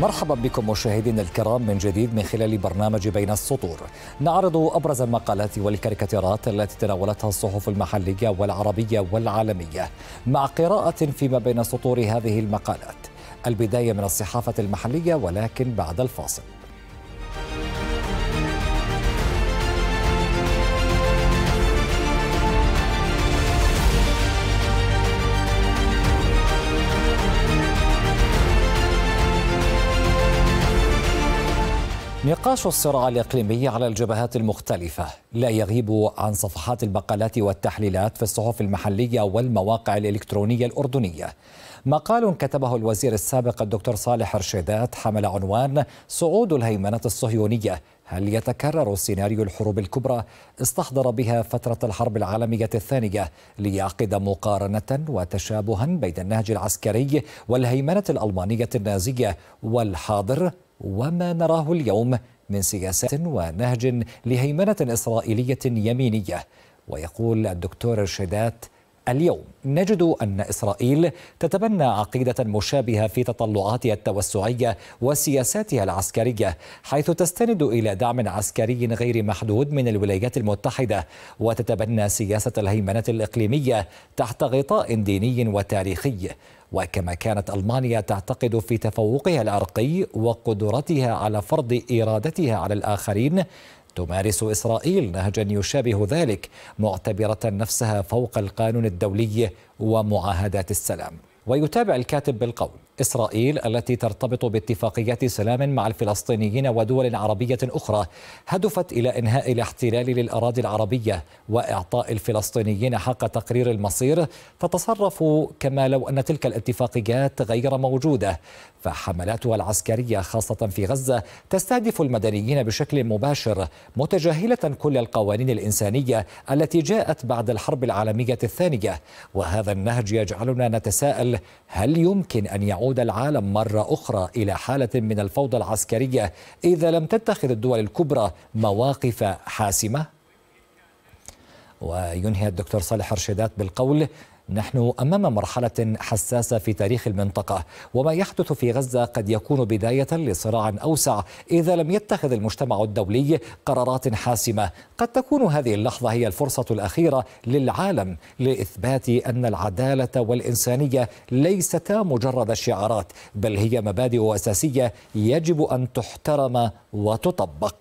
مرحبا بكم مشاهدينا الكرام من جديد من خلال برنامج بين السطور نعرض أبرز المقالات والكاريكاتيرات التي تناولتها الصحف المحلية والعربية والعالمية مع قراءة فيما بين سطور هذه المقالات البداية من الصحافة المحلية ولكن بعد الفاصل نقاش الصراع الإقليمي على الجبهات المختلفة لا يغيب عن صفحات البقالات والتحليلات في الصحف المحلية والمواقع الإلكترونية الأردنية مقال كتبه الوزير السابق الدكتور صالح رشيدات حمل عنوان صعود الهيمنة الصهيونية هل يتكرر سيناريو الحروب الكبرى استحضر بها فترة الحرب العالمية الثانية ليعقد مقارنة وتشابها بين النهج العسكري والهيمنة الألمانية النازية والحاضر وما نراه اليوم من سياسات ونهج لهيمنة إسرائيلية يمينية ويقول الدكتور الشدات اليوم نجد أن إسرائيل تتبنى عقيدة مشابهة في تطلعاتها التوسعية وسياساتها العسكرية حيث تستند إلى دعم عسكري غير محدود من الولايات المتحدة وتتبنى سياسة الهيمنة الإقليمية تحت غطاء ديني وتاريخي وكما كانت المانيا تعتقد في تفوقها العرقي وقدرتها على فرض ارادتها على الاخرين تمارس إسرائيل نهجا يشابه ذلك معتبرة نفسها فوق القانون الدولي ومعاهدات السلام ويتابع الكاتب بالقول إسرائيل التي ترتبط باتفاقيات سلام مع الفلسطينيين ودول عربية أخرى هدفت إلى إنهاء الاحتلال للأراضي العربية وإعطاء الفلسطينيين حق تقرير المصير تتصرف كما لو أن تلك الاتفاقيات غير موجودة فحملاتها العسكرية خاصة في غزة تستهدف المدنيين بشكل مباشر متجاهلة كل القوانين الإنسانية التي جاءت بعد الحرب العالمية الثانية وهذا النهج يجعلنا نتساءل هل يمكن أن يعود يعود العالم مرة أخرى إلى حالة من الفوضى العسكرية إذا لم تتخذ الدول الكبرى مواقف حاسمة وينهي الدكتور صالح رشيدات بالقول نحن امام مرحله حساسه في تاريخ المنطقه وما يحدث في غزه قد يكون بدايه لصراع اوسع اذا لم يتخذ المجتمع الدولي قرارات حاسمه قد تكون هذه اللحظه هي الفرصه الاخيره للعالم لاثبات ان العداله والانسانيه ليستا مجرد شعارات بل هي مبادئ اساسيه يجب ان تحترم وتطبق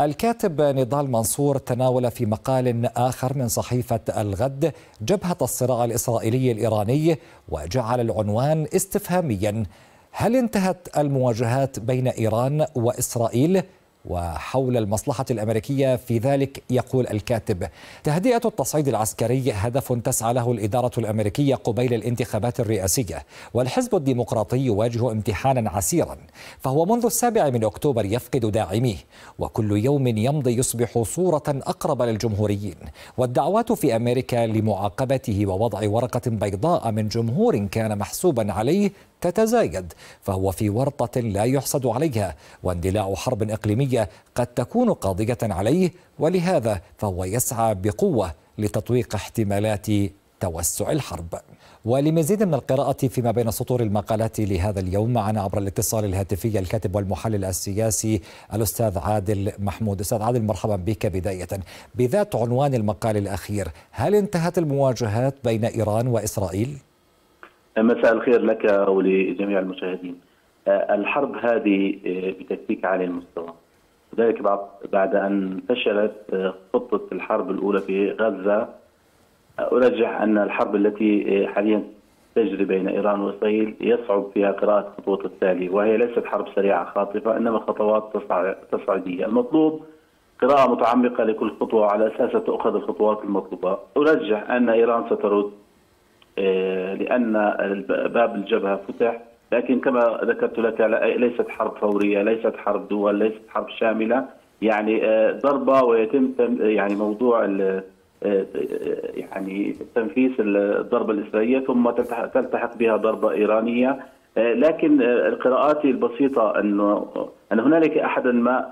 الكاتب نضال منصور تناول في مقال آخر من صحيفة الغد جبهة الصراع الإسرائيلي الإيراني وجعل العنوان استفهاميا هل انتهت المواجهات بين إيران وإسرائيل؟ وحول المصلحة الأمريكية في ذلك يقول الكاتب تهدئة التصعيد العسكري هدف تسعى له الإدارة الأمريكية قبيل الانتخابات الرئاسية والحزب الديمقراطي يواجه امتحانا عسيرا فهو منذ السابع من أكتوبر يفقد داعميه وكل يوم يمضي يصبح صورة أقرب للجمهوريين والدعوات في أمريكا لمعاقبته ووضع ورقة بيضاء من جمهور كان محسوبا عليه تتزايد فهو في ورطة لا يحسد عليها واندلاع حرب إقليمية قد تكون قاضية عليه ولهذا فهو يسعى بقوة لتطويق احتمالات توسع الحرب ولمزيد من القراءة فيما بين سطور المقالات لهذا اليوم معنا عبر الاتصال الهاتفي الكاتب والمحلل السياسي الأستاذ عادل محمود أستاذ عادل مرحبا بك بداية بذات عنوان المقال الأخير هل انتهت المواجهات بين إيران وإسرائيل؟ مساء الخير لك ولجميع المشاهدين آه، الحرب هذه آه، بتكتيك عالي المستوى وذلك بعد أن فشلت آه، خطة الحرب الأولى في غزة أرجح أن الحرب التي حاليا تجري بين إيران وإسرائيل يصعب فيها قراءة الخطوات التالية وهي ليست حرب سريعة خاطفة إنما خطوات تصاعدية المطلوب قراءة متعمقة لكل خطوة على أساسها تؤخذ الخطوات المطلوبة أرجح أن إيران سترد آه، لان باب الجبهه فتح لكن كما ذكرت لك ليست حرب فوريه ليست حرب دول ليست حرب شامله يعني آه، ضربه ويتم يعني موضوع آه، يعني تنفيذ الضربه الاسرائيليه ثم تلتحق بها ضربه ايرانيه لكن قراءاتي البسيطه انه ان هنالك احدا ما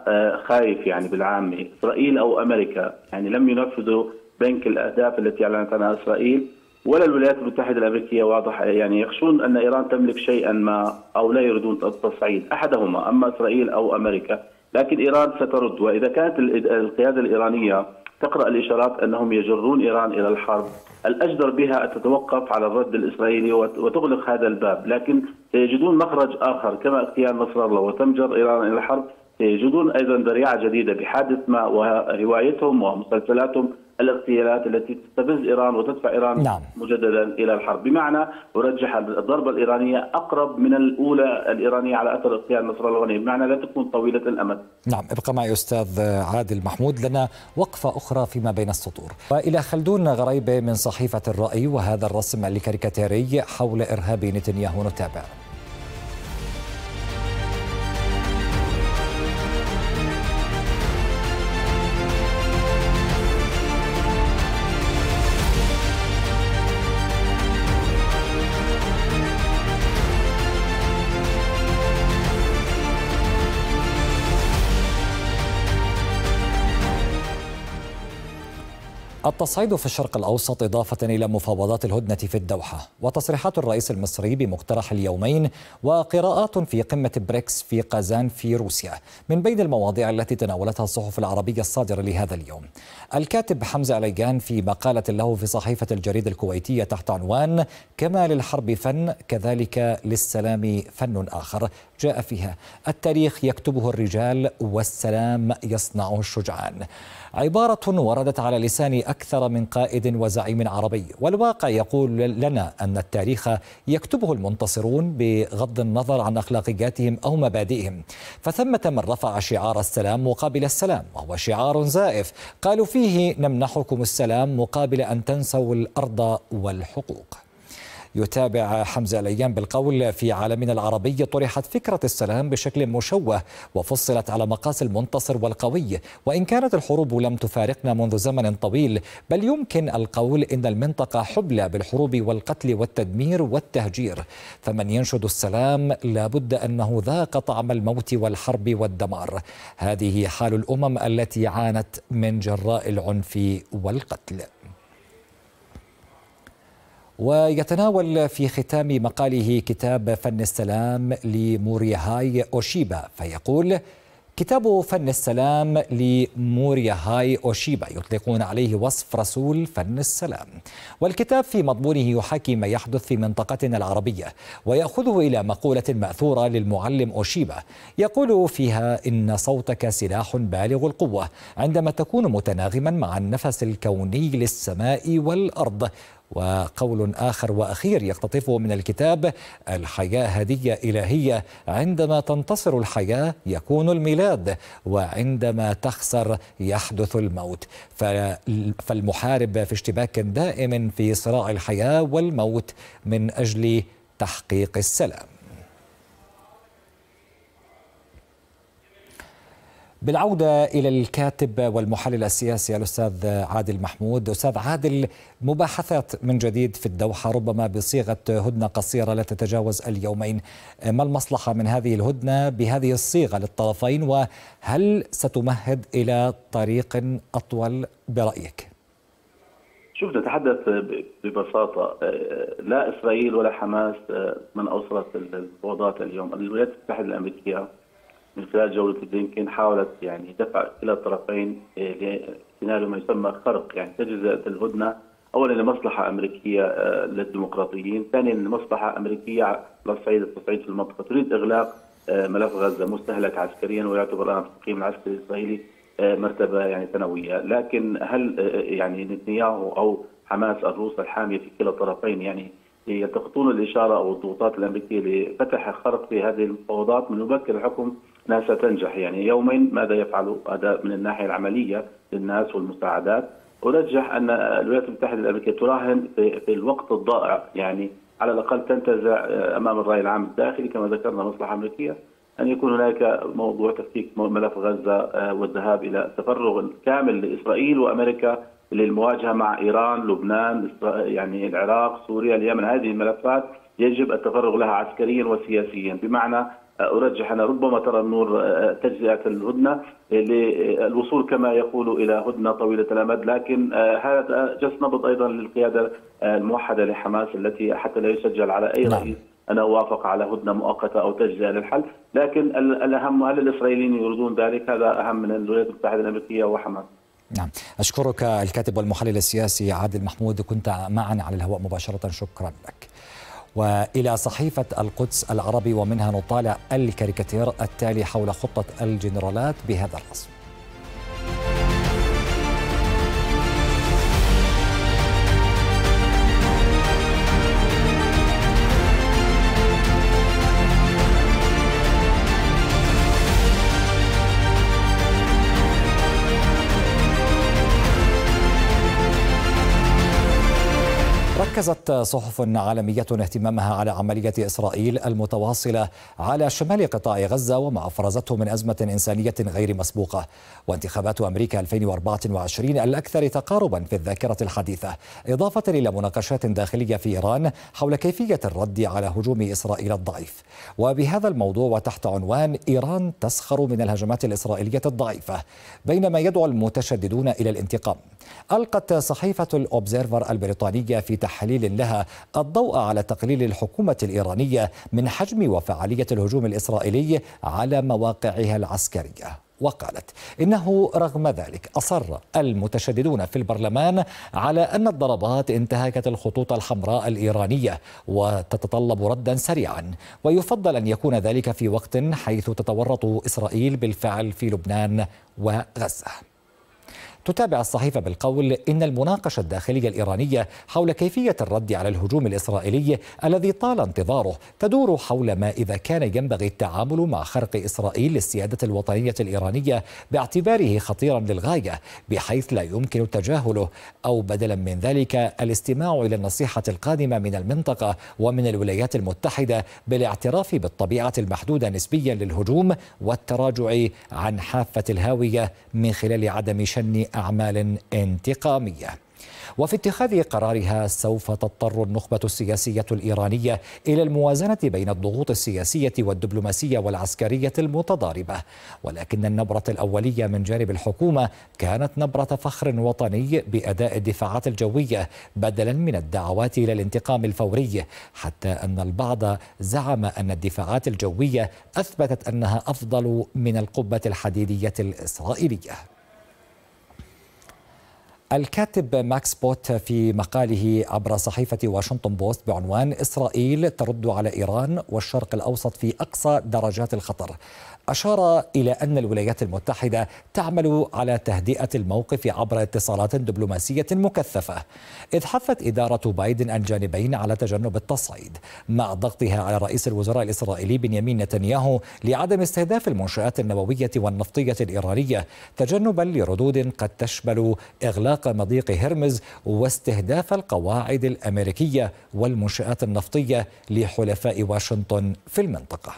خايف يعني بالعامه اسرائيل او امريكا يعني لم ينفذوا بنك الاهداف التي اعلنت عنها اسرائيل ولا الولايات المتحده الامريكيه واضح يعني يخشون ان ايران تملك شيئا ما او لا يريدون التصعيد احدهما اما اسرائيل او امريكا لكن ايران سترد واذا كانت القياده الايرانيه تقرا الاشارات انهم يجرون ايران الى الحرب الاجدر بها ان تتوقف على الرد الاسرائيلي وتغلق هذا الباب لكن سيجدون مخرج اخر كما اغتيال نصر الله وتمجر ايران الى الحرب سيجدون ايضا ذريعه جديده بحادث ما وهوايتهم ومسلسلاتهم الاغتيالات التي تستفز إيران وتدفع إيران نعم. مجددا إلى الحرب بمعنى أرجح الضربة الإيرانية أقرب من الأولى الإيرانية على أثر اغتيال نصر الله الغني بمعنى لا تكون طويلة الأمد نعم ابقى معي أستاذ عادل محمود لنا وقفة أخرى فيما بين السطور وإلى خلدون غريبة من صحيفة الرأي وهذا الرسم الكاريكاتيري حول إرهاب نتنياهو نتابع التصعيد في الشرق الأوسط إضافة إلى مفاوضات الهدنة في الدوحة وتصريحات الرئيس المصري بمقترح اليومين وقراءات في قمة بريكس في قازان في روسيا من بين المواضيع التي تناولتها الصحف العربية الصادرة لهذا اليوم الكاتب حمزة عليجان في مقالة له في صحيفة الجريدة الكويتية تحت عنوان كما للحرب فن كذلك للسلام فن آخر جاء فيها التاريخ يكتبه الرجال والسلام يصنعه الشجعان عبارة وردت على لسان أكثر من قائد وزعيم عربي والواقع يقول لنا أن التاريخ يكتبه المنتصرون بغض النظر عن أخلاقياتهم أو مبادئهم فثمة من رفع شعار السلام مقابل السلام وهو شعار زائف قالوا فيه نمنحكم السلام مقابل أن تنسوا الأرض والحقوق يتابع حمزة الأيام بالقول في عالمنا العربي طرحت فكرة السلام بشكل مشوه وفصلت على مقاس المنتصر والقوي وإن كانت الحروب لم تفارقنا منذ زمن طويل بل يمكن القول إن المنطقة حبلى بالحروب والقتل والتدمير والتهجير فمن ينشد السلام لابد أنه ذاق طعم الموت والحرب والدمار هذه حال الأمم التي عانت من جراء العنف والقتل ويتناول في ختام مقاله كتاب فن السلام لمورياهاي أوشيبا فيقول كتاب فن السلام لمورياهاي أوشيبا يطلقون عليه وصف رسول فن السلام والكتاب في مضمونه يحاكي ما يحدث في منطقتنا العربية ويأخذه إلى مقولة مأثورة للمعلم أوشيبا يقول فيها إن صوتك سلاح بالغ القوة عندما تكون متناغما مع النفس الكوني للسماء والأرض وقول آخر وأخير يقتطفه من الكتاب الحياة هدية إلهية عندما تنتصر الحياة يكون الميلاد وعندما تخسر يحدث الموت فالمحارب في اشتباك دائم في صراع الحياة والموت من أجل تحقيق السلام بالعودة إلى الكاتب والمحلل السياسي الأستاذ عادل محمود أستاذ عادل مباحثات من جديد في الدوحة ربما بصيغة هدنة قصيرة لا تتجاوز اليومين ما المصلحة من هذه الهدنة بهذه الصيغة للطرفين وهل ستمهد إلى طريق أطول برأيك؟ شوف نتحدث ببساطة آه، لا إسرائيل ولا حماس آه، من أوصلت الفوضات اليوم الولايات المتحدة الأمريكية من خلال جوله بلينكن حاولت يعني دفع كلا الطرفين إيه، لنالوا ما يسمى خرق يعني تجزئه الهدنه اولا لمصلحه امريكيه آه، للديمقراطيين، ثانيا لمصلحه امريكيه على الصعيد التصعيد في المنطقه، تريد اغلاق آه، ملف غزه مستهلك عسكريا ويعتبر الان في التقييم العسكري الاسرائيلي آه، مرتبه يعني ثانويه، لكن هل يعني نتنياهو او حماس الروس الحاميه في كلا الطرفين يعني يلتقطون الاشاره او الضغوطات الامريكيه لفتح خرق في هذه المفاوضات من مبكر الحكم لا ستنجح يعني يومين ماذا يفعل هذا من الناحيه العمليه للناس والمساعدات ارجح ان الولايات المتحده الامريكيه تراهن في الوقت الضائع يعني على الاقل تنتزع آه، امام الراي العام الداخلي كما ذكرنا مصلحه امريكيه ان يكون هناك موضوع تفكيك ملف غزه آه، والذهاب الى تفرغ كامل لاسرائيل وامريكا للمواجهه مع ايران، لبنان، يعني العراق، سوريا، اليمن، هذه الملفات يجب التفرغ لها عسكريا وسياسيا، بمعنى ارجح انا ربما ترى النور آه، آه، تجزئه الهدنه آه، للوصول كما يقول الى هدنه طويله الامد لكن هذا جس نبض ايضا للقياده الموحده لحماس التي حتى لا يسجل على اي نعم. رئيس انا اوافق على هدنه مؤقته او تجزئه للحل، لكن الاهم هل الاسرائيليين يريدون ذلك؟ هذا اهم من الولايات المتحده الامريكيه وحماس. نعم أشكرك الكاتب والمحلل السياسي عادل محمود كنت معنا على الهواء مباشرة شكرا لك والى صحيفه القدس العربي ومنها نطالع الكاريكاتير التالي حول خطه الجنرالات بهذا الرسم ركزت صحف عالمية اهتمامها على عملية إسرائيل المتواصلة على شمال قطاع غزة وما أفرزته من أزمة إنسانية غير مسبوقة وانتخابات أمريكا 2024 الأكثر تقاربا في الذاكرة الحديثة إضافة إلى مناقشات داخلية في إيران حول كيفية الرد على هجوم إسرائيل الضعيف وبهذا الموضوع وتحت عنوان إيران تسخر من الهجمات الإسرائيلية الضعيفة بينما يدعو المتشددون إلى الانتقام ألقت صحيفة الأوبزيرفر البريطانية في تحليل دليل لها الضوء على تقليل الحكومة الإيرانية من حجم وفعالية الهجوم الإسرائيلي على مواقعها العسكرية وقالت انه رغم ذلك اصر المتشددون في البرلمان على ان الضربات انتهكت الخطوط الحمراء الايرانيه وتتطلب ردا سريعا ويفضل ان يكون ذلك في وقت حيث تتورط اسرائيل بالفعل في لبنان وغزه تتابع الصحيفة بالقول إن المناقشة الداخلية الإيرانية حول كيفية الرد على الهجوم الإسرائيلي الذي طال انتظاره تدور حول ما إذا كان ينبغي التعامل مع خرق إسرائيل للسيادة الوطنية الإيرانية باعتباره خطيرا للغاية بحيث لا يمكن تجاهله أو بدلا من ذلك الاستماع إلى النصيحة القادمة من المنطقة ومن الولايات المتحدة بالاعتراف بالطبيعة المحدودة نسبيا للهجوم والتراجع عن حافة الهاوية من خلال عدم شن أعمال انتقامية وفي اتخاذ قرارها سوف تضطر النخبة السياسية الإيرانية إلى الموازنة بين الضغوط السياسية والدبلوماسية والعسكرية المتضاربة ولكن النبرة الأولية من جانب الحكومة كانت نبرة فخر وطني بأداء الدفاعات الجوية بدلا من الدعوات إلى الانتقام الفوري حتى أن البعض زعم أن الدفاعات الجوية أثبتت أنها أفضل من القبة الحديدية الإسرائيلية الكاتب ماكس بوت في مقاله عبر صحيفة واشنطن بوست بعنوان إسرائيل ترد على إيران والشرق الأوسط في أقصى درجات الخطر أشار إلى أن الولايات المتحدة تعمل على تهدئة الموقف عبر اتصالات دبلوماسية مكثفة إذ حثت إدارة بايدن الجانبين على تجنب التصعيد مع ضغطها على رئيس الوزراء الإسرائيلي بنيامين نتنياهو لعدم استهداف المنشآت النووية والنفطية الإيرانية تجنبا لردود قد تشمل إغلاق اختراق مضيق هرمز واستهداف القواعد الامريكيه والمنشات النفطيه لحلفاء واشنطن في المنطقه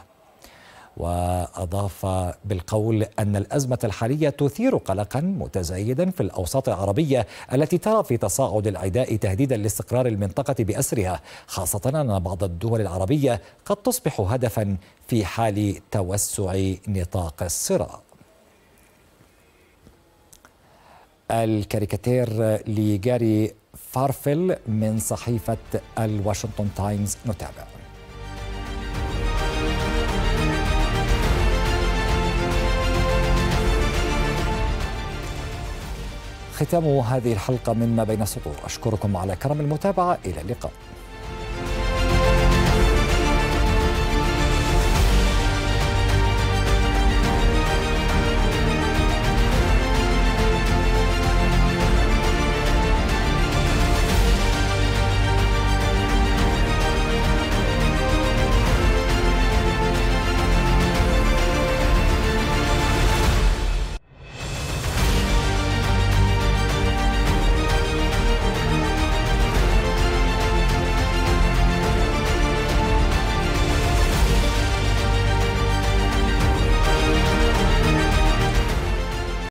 واضاف بالقول ان الازمه الحاليه تثير قلقا متزايدا في الاوساط العربيه التي ترى في تصاعد العداء تهديدا لاستقرار المنطقه باسرها خاصه ان بعض الدول العربيه قد تصبح هدفا في حال توسع نطاق الصراع الكاريكاتير لجاري فارفل من صحيفة الواشنطن تايمز نتابع ختام هذه الحلقة من ما بين السطور أشكركم على كرم المتابعة إلى اللقاء